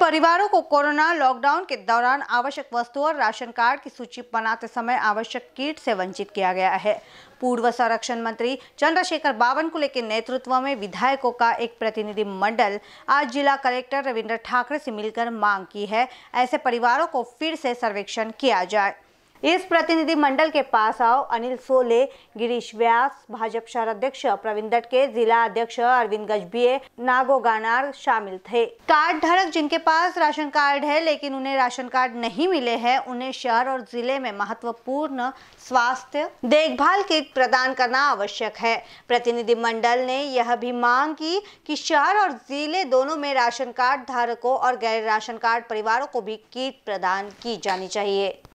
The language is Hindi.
परिवारों को कोरोना लॉकडाउन के दौरान आवश्यक वस्तुओं और राशन कार्ड की सूची बनाते समय आवश्यक किट से वंचित किया गया है पूर्व संरक्षण मंत्री चंद्रशेखर बावनकुले के नेतृत्व में विधायकों का एक प्रतिनिधि मंडल आज जिला कलेक्टर रविंद्र ठाकरे से मिलकर मांग की है ऐसे परिवारों को फिर से सर्वेक्षण किया जाए इस प्रतिनिधि मंडल के पास आओ अनिल सोले गिरीश व्यास भाजपा शहराध्यक्ष प्रवीण दटके के जिला अध्यक्ष अरविंद गजबीय नागो गानार शामिल थे कार्ड धारक जिनके पास राशन कार्ड है लेकिन उन्हें राशन कार्ड नहीं मिले हैं उन्हें शहर और जिले में महत्वपूर्ण स्वास्थ्य देखभाल किट प्रदान करना आवश्यक है प्रतिनिधि मंडल ने यह भी मांग की कि शहर और जिले दोनों में राशन कार्ड धारकों और गैर राशन कार्ड परिवारों को भी किट प्रदान की जानी चाहिए